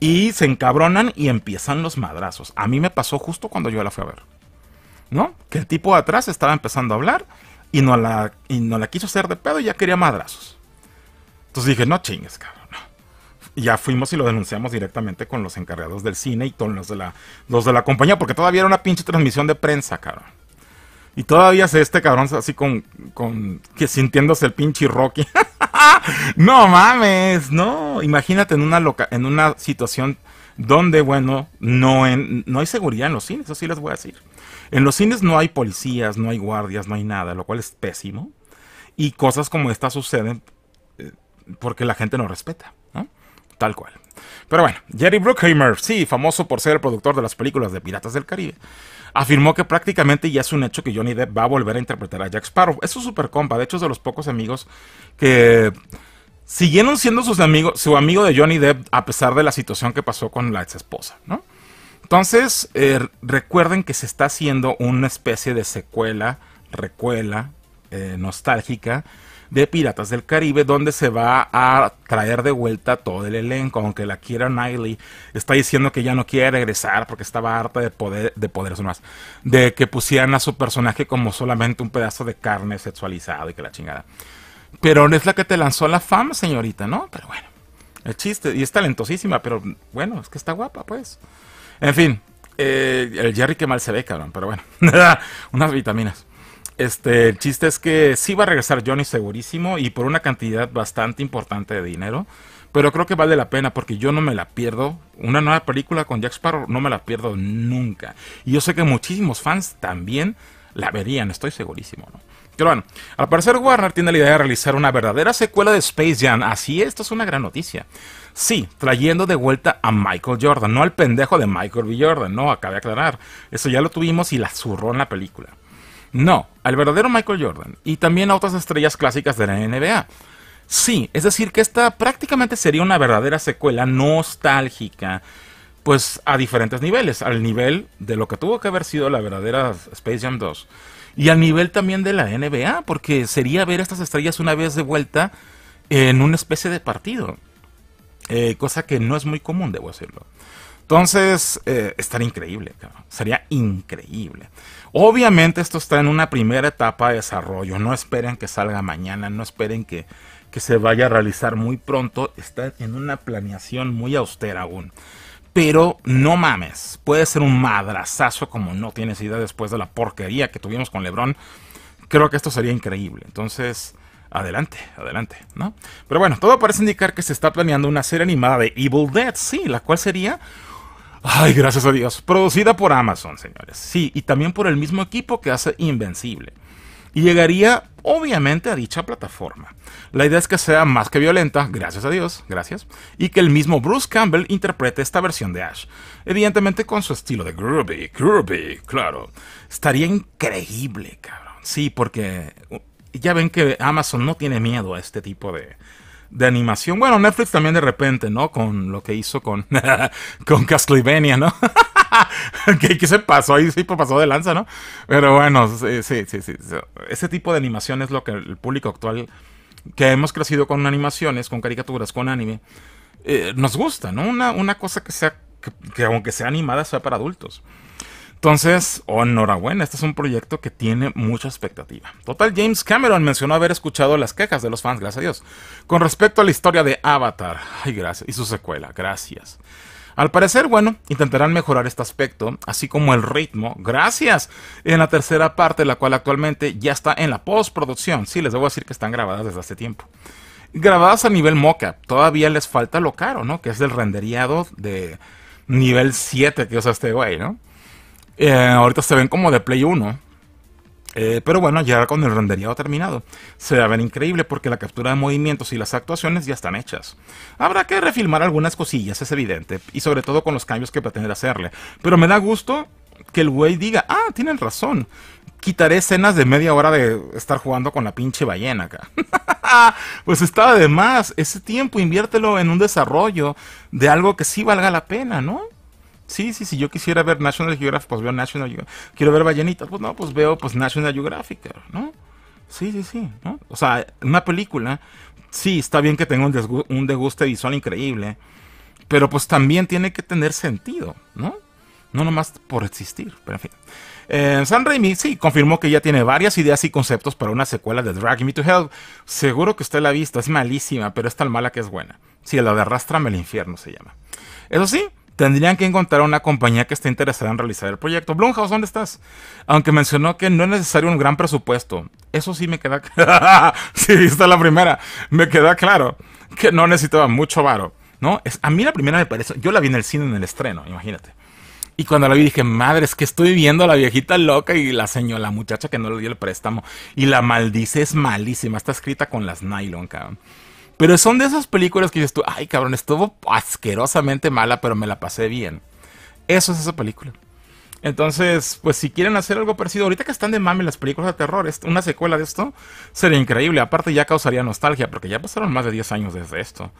y se encabronan y empiezan los madrazos. A mí me pasó justo cuando yo la fui a ver. ¿No? Que el tipo de atrás estaba empezando a hablar y no la, y no la quiso hacer de pedo y ya quería madrazos. Entonces dije, no chingues, cabrón. ya fuimos y lo denunciamos directamente con los encargados del cine y con los de la, los de la compañía, porque todavía era una pinche transmisión de prensa, cabrón. Y todavía se este cabrón así con, con que sintiéndose el pinche Rocky. [laughs] no mames, no. Imagínate en una loca, en una situación donde, bueno, no, en, no hay seguridad en los cines, Así les voy a decir. En los cines no hay policías, no hay guardias, no hay nada, lo cual es pésimo. Y cosas como estas suceden eh, porque la gente no respeta, ¿no? Tal cual. Pero bueno, Jerry Bruckheimer, sí, famoso por ser el productor de las películas de Piratas del Caribe afirmó que prácticamente ya es un hecho que Johnny Depp va a volver a interpretar a Jack Sparrow. Es súper super compa, de hecho es de los pocos amigos que siguieron siendo sus amigos, su amigo de Johnny Depp a pesar de la situación que pasó con la ex esposa, Entonces, eh, recuerden que se está haciendo una especie de secuela, recuela, eh, nostálgica de Piratas del Caribe, donde se va a traer de vuelta todo el elenco, aunque la quiera Knightley está diciendo que ya no quiere regresar porque estaba harta de poder, de poderes más, de que pusieran a su personaje como solamente un pedazo de carne sexualizado y que la chingada. Pero no es la que te lanzó la fama, señorita, ¿no? Pero bueno, el chiste, y es talentosísima, pero bueno, es que está guapa, pues. En fin, eh, el Jerry que mal se ve, cabrón, pero bueno, [laughs] unas vitaminas. Este, el chiste es que sí va a regresar Johnny segurísimo y por una cantidad bastante importante de dinero. Pero creo que vale la pena porque yo no me la pierdo. Una nueva película con Jack Sparrow no me la pierdo nunca. Y yo sé que muchísimos fans también la verían, estoy segurísimo, ¿no? Pero bueno, al parecer Warner tiene la idea de realizar una verdadera secuela de Space Jam. Así, esto es una gran noticia. Sí, trayendo de vuelta a Michael Jordan, no al pendejo de Michael B. Jordan, no, acabé de aclarar. Eso ya lo tuvimos y la zurró en la película. No, al verdadero Michael Jordan y también a otras estrellas clásicas de la NBA. Sí, es decir, que esta prácticamente sería una verdadera secuela nostálgica, pues a diferentes niveles, al nivel de lo que tuvo que haber sido la verdadera Space Jam 2 y al nivel también de la NBA, porque sería ver estas estrellas una vez de vuelta en una especie de partido, eh, cosa que no es muy común, debo decirlo. Entonces, eh, estaría increíble, cabrón. Sería increíble. Obviamente esto está en una primera etapa de desarrollo. No esperen que salga mañana, no esperen que, que se vaya a realizar muy pronto. Está en una planeación muy austera aún. Pero no mames, puede ser un madrazazo como no tienes idea después de la porquería que tuvimos con Lebron. Creo que esto sería increíble. Entonces, adelante, adelante, ¿no? Pero bueno, todo parece indicar que se está planeando una serie animada de Evil Dead, sí, la cual sería Ay, gracias a Dios. Producida por Amazon, señores. Sí, y también por el mismo equipo que hace Invencible. Y llegaría, obviamente, a dicha plataforma. La idea es que sea más que violenta, gracias a Dios, gracias, y que el mismo Bruce Campbell interprete esta versión de Ash. Evidentemente con su estilo de groovy, groovy, claro. Estaría increíble, cabrón. Sí, porque ya ven que Amazon no tiene miedo a este tipo de, de animación. Bueno, Netflix también de repente, ¿no? Con lo que hizo con, [laughs] con Castlevania, ¿no? que, [laughs] que, se pasó ahí, sí, pues, pasó de lanza, ¿no? Pero bueno, sí, sí, sí, Ese tipo de animación es lo que el público actual, que hemos crecido con animaciones, con caricaturas, con anime, eh, nos gusta, ¿no? Una, una cosa que sea, que aunque sea animada, sea para adultos. Entonces, oh, enhorabuena, este es un proyecto que tiene mucha expectativa. Total, James Cameron mencionó haber escuchado las quejas de los fans, gracias a Dios, con respecto a la historia de Avatar, ay, gracias, y su secuela, gracias. Al parecer, bueno, intentarán mejorar este aspecto, así como el ritmo, gracias, en la tercera parte, la cual actualmente ya está en la postproducción. Sí, les debo decir que están grabadas desde hace tiempo. Grabadas a nivel mocap, todavía les falta lo caro, ¿no? Que es el renderiado de nivel 7 que usa este güey, ¿no? Eh, ahorita se ven como de Play 1. Eh, pero bueno, ya con el renderiado terminado, se va a ver increíble porque la captura de movimientos y las actuaciones ya están hechas. Habrá que refilmar algunas cosillas, es evidente, y sobre todo con los cambios que pretender hacerle. Pero me da gusto que el güey diga, ah, tienen razón, quitaré escenas de media hora de estar jugando con la pinche ballena acá. [laughs] pues estaba de más, ese tiempo inviértelo en un desarrollo de algo que sí valga la pena, ¿no? Sí, sí, si yo quisiera ver National Geographic, pues veo National Geographic. Quiero ver ballenitas, pues no, pues veo pues National Geographic, ¿no? Sí, sí, sí, ¿no? O sea, una película, sí, está bien que tenga un, un deguste visual increíble, pero pues también tiene que tener sentido, ¿no? No nomás por existir, pero en fin. Eh, San Raimi, sí, confirmó que ya tiene varias ideas y conceptos para una secuela de Drag Me to Hell. Seguro que usted la ha visto, es malísima, pero es tan mala que es buena. Sí, la de Arrastrame al Infierno se llama. Eso sí, tendrían que encontrar una compañía que esté interesada en realizar el proyecto. Blumhouse, ¿dónde estás? Aunque mencionó que no es necesario un gran presupuesto. Eso sí me queda claro. [laughs] sí, está la primera. Me queda claro que no necesitaba mucho varo. ¿no? Es, a mí la primera me parece... Yo la vi en el cine en el estreno, imagínate. Y cuando la vi dije, madre, es que estoy viendo a la viejita loca y la señora, la muchacha que no le dio el préstamo. Y la maldice, es malísima. Está escrita con las nylon, cabrón. Pero son de esas películas que dices tú, ay cabrón, estuvo asquerosamente mala, pero me la pasé bien. Eso es esa película. Entonces, pues si quieren hacer algo parecido, ahorita que están de mami las películas de terror, una secuela de esto sería increíble. Aparte ya causaría nostalgia, porque ya pasaron más de 10 años desde esto.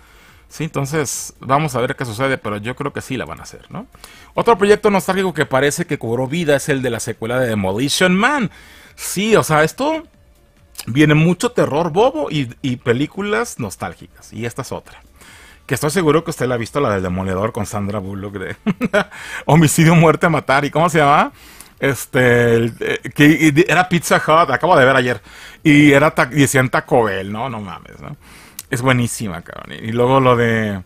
Sí, entonces vamos a ver qué sucede, pero yo creo que sí la van a hacer, ¿no? Otro proyecto nostálgico que parece que cobró vida es el de la secuela de Demolition Man. Sí, o sea, esto viene mucho terror bobo y, y, películas nostálgicas. Y esta es otra. Que estoy seguro que usted la ha visto, la del Demoledor con Sandra Bullock de [laughs] Homicidio, Muerte, Matar. ¿Y cómo se llama? Este, eh, que era Pizza Hut, acabo de ver ayer. Y era ta, decían Taco Bell, ¿no? No mames, ¿no? Es buenísima, cabrón. Y, luego lo de.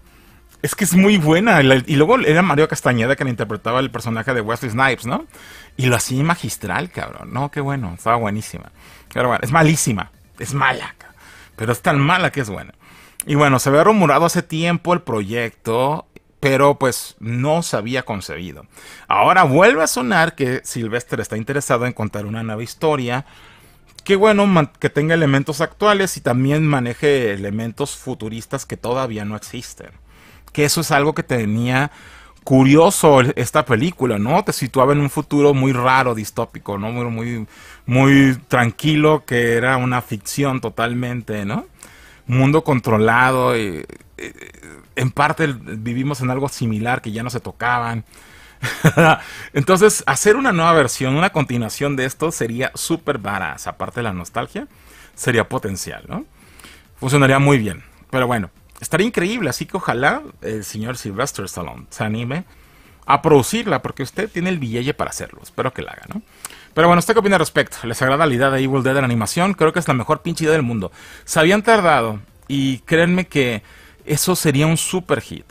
Es que es muy buena. Y luego era Mario Castañeda le interpretaba el personaje de Wesley Snipes, ¿no? Y lo hacía magistral, cabrón. No, qué bueno. Estaba buenísima. Pero bueno, es malísima. Es mala. Pero es tan mala que es buena. Y bueno, se había rumorado hace tiempo el proyecto, pero pues no se había concebido. Ahora vuelve a sonar que Sylvester está interesado en contar una nueva historia. Que bueno, que tenga elementos actuales y también maneje elementos futuristas que todavía no existen. Que eso es algo que tenía curioso esta película, ¿no? Te situaba en un futuro muy raro, distópico, ¿no? Muy, muy, tranquilo, que era una ficción totalmente, ¿no? Mundo controlado, eh, eh, en parte vivimos en algo similar que ya no se tocaban. [laughs] Entonces, hacer una nueva versión, una continuación de esto sería súper barato, aparte de la nostalgia, sería potencial, ¿no? Funcionaría muy bien, pero bueno estaría increíble. Así que ojalá el señor Sylvester Stallone se anime a producirla, porque usted tiene el billete para hacerlo. Espero que la haga, ¿no? Pero bueno, ¿usted qué opina al respecto? ¿Les agrada la idea de Evil Dead en animación? Creo que es la mejor pinche idea del mundo. Se habían tardado y créanme que eso sería un super hit.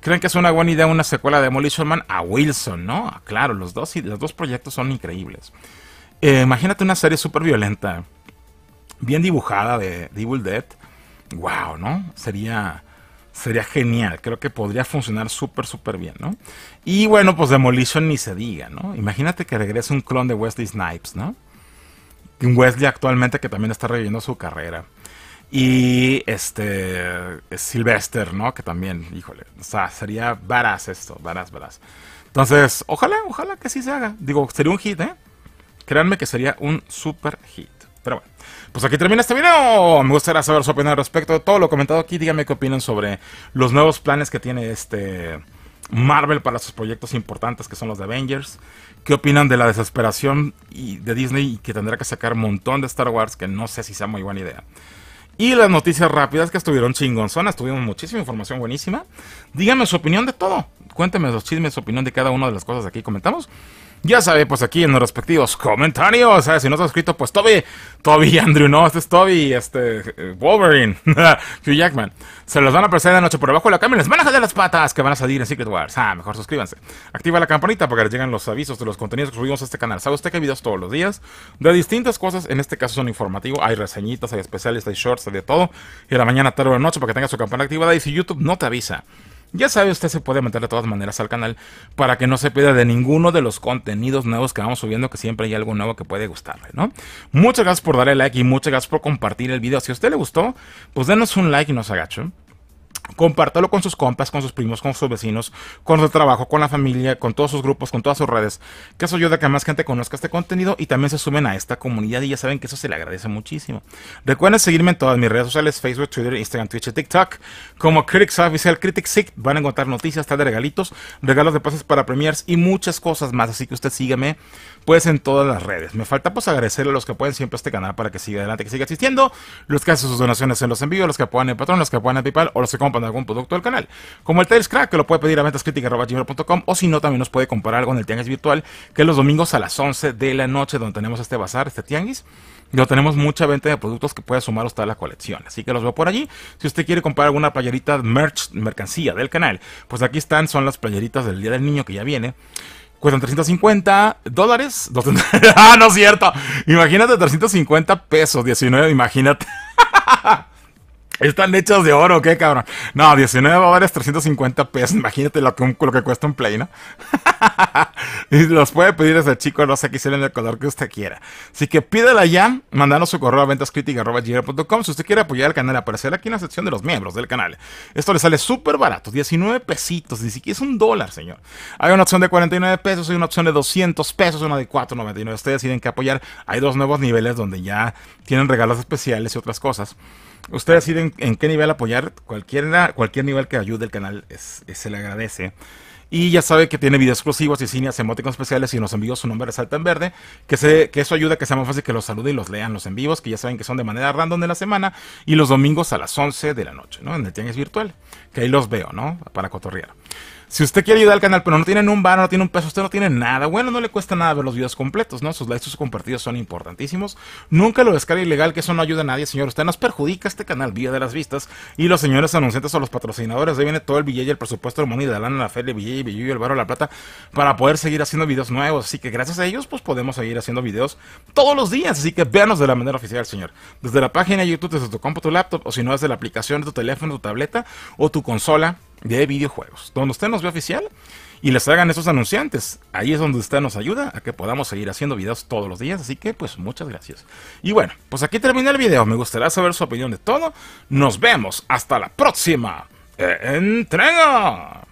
¿Creen que es una buena idea una secuela de Molly Man a Wilson, no? Ah, claro, los dos, los dos proyectos son increíbles. Eh, imagínate una serie súper violenta, bien dibujada de Evil Dead, wow, ¿no? Sería, sería genial, creo que podría funcionar súper, súper bien, ¿no? Y bueno, pues Demolition ni se diga, ¿no? Imagínate que regrese un clon de Wesley Snipes, ¿no? Un Wesley actualmente que también está reviviendo su carrera. Y este Sylvester, ¿no? Que también, híjole, o sea, sería varas esto, varas, varas. Entonces, ojalá, ojalá que sí se haga. Digo, sería un hit, ¿eh? Créanme que sería un super hit. Pero bueno, pues aquí termina este video. Me gustaría saber su opinión al respecto de todo lo comentado aquí. Díganme qué opinan sobre los nuevos planes que tiene este Marvel para sus proyectos importantes que son los de Avengers. ¿Qué opinan de la desesperación y de Disney y que tendrá que sacar un montón de Star Wars que no sé si sea muy buena idea? Y las noticias rápidas que estuvieron chingonzonas, tuvimos muchísima información buenísima. Díganme su opinión de todo. Cuéntenme los chismes, su opinión de cada una de las cosas que aquí comentamos. Ya sabe, pues aquí en los respectivos comentarios. ¿eh? Si no has escrito, pues Toby, Toby Andrew, no, este es Toby, este, eh, Wolverine, [laughs] Hugh Jackman. Se los van a presentar de noche por abajo de la cámara y les van a joder las patas que van a salir en Secret Wars. Ah, mejor suscríbanse. Activa la campanita para que les lleguen los avisos de los contenidos que subimos a este canal. ¿Sabe usted que hay videos todos los días de distintas cosas? En este caso son informativos, hay reseñitas, hay especiales, hay shorts, hay de todo. Y a la mañana, tarde o noche para que tengas su campana activada. Y si YouTube no te avisa ya sabe, usted se puede meter de todas maneras al canal para que no se pierda de ninguno de los contenidos nuevos que vamos subiendo, que siempre hay algo nuevo que puede gustarle, ¿no? Muchas gracias por darle like y muchas gracias por compartir el video. Si a usted le gustó, pues denos un like y nos agacho. Compártalo con sus compas, con sus primos, con sus vecinos, con su trabajo, con la familia, con todos sus grupos, con todas sus redes. Que eso ayuda a que más gente conozca este contenido y también se sumen a esta comunidad y ya saben que eso se le agradece muchísimo. Recuerden seguirme en todas mis redes sociales, Facebook, Twitter, Instagram, Twitch y TikTok. Como Critics Official, Critics van a encontrar noticias, tal de regalitos, regalos de pases para premiers y muchas cosas más. Así que usted sígueme pues en todas las redes. Me falta pues agradecer a los que pueden siempre este canal para que siga adelante, que siga existiendo, los que hacen sus donaciones en los envíos, los que apoyan en Patreon, los que apoyan en PayPal o los que compran algún producto del canal, como el Tales Crack, que lo puede pedir a ventascriticas.com o si no, también nos puede comprar algo en el Tianguis Virtual, que es los domingos a las 11 de la noche, donde tenemos este bazar, este Tianguis. Yo tenemos mucha venta de productos que puede sumar Hasta a la colección. Así que los veo por allí. Si usted quiere comprar alguna playerita merch, mercancía del canal, pues aquí están, son las playeritas del Día del Niño que ya viene. Cuestan 350 dólares. [laughs] ah, no es cierto. Imagínate 350 pesos, 19, imagínate. [laughs] Están hechas de oro, ¿qué cabrón? No, 19 dólares, 350 pesos. Imagínate lo que, cuesta un Play, ¿no? [laughs] y los puede pedir ese chico, no sé, qué en el color que usted quiera. Así que pídela ya, Mándanos su correo a ventascritica.com si usted quiere apoyar el canal, Aparecerá aquí en la sección de los miembros del canal. Esto le sale súper barato, 19 pesitos, ni siquiera es un dólar, señor. Hay una opción de 49 pesos, hay una opción de 200 pesos, una de 4.99. Ustedes tienen que apoyar. Hay dos nuevos niveles donde ya tienen regalos especiales y otras cosas. Usted decide en, en qué nivel apoyar. Cualquier, cualquier nivel que ayude el canal se le agradece. Y ya sabe que tiene videos exclusivos, y cines emoticons especiales y nos envíos su nombre resalta en verde. Que, se, que eso ayuda que sea más fácil que los salude y los lean los envíos, que ya saben que son de manera random de la semana. Y los domingos a las 11 de la noche, ¿no? En el Tienes Virtual. Que ahí los veo, ¿no? Para cotorrear. Si usted quiere ayudar al canal, pero no tiene un bar, no tiene un peso, usted no tiene nada, bueno, no le cuesta nada ver los videos completos, ¿no? Sus likes, sus compartidos son importantísimos. Nunca lo descargue ilegal, que eso no ayuda a nadie, señor. Usted nos perjudica este canal vía de las vistas y los señores anunciantes o los patrocinadores. Ahí viene todo el billete, el presupuesto, el money de Lana, la Feria, el billete, el billete, el barro, la plata, para poder seguir haciendo videos nuevos. Así que gracias a ellos, pues podemos seguir haciendo videos todos los días. Así que véanos de la manera oficial, señor. Desde la página de YouTube, desde tu compu, tu laptop, o si no, desde la aplicación de tu teléfono, tu tableta o tu consola de videojuegos. Donde usted nos ve oficial y les hagan esos anunciantes. Ahí es donde usted nos ayuda a que podamos seguir haciendo videos todos los días. Así que pues muchas gracias. Y bueno, pues aquí termina el video. Me gustaría saber su opinión de todo. Nos vemos. Hasta la próxima. Eh, entrega.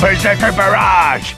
Berserker Barrage!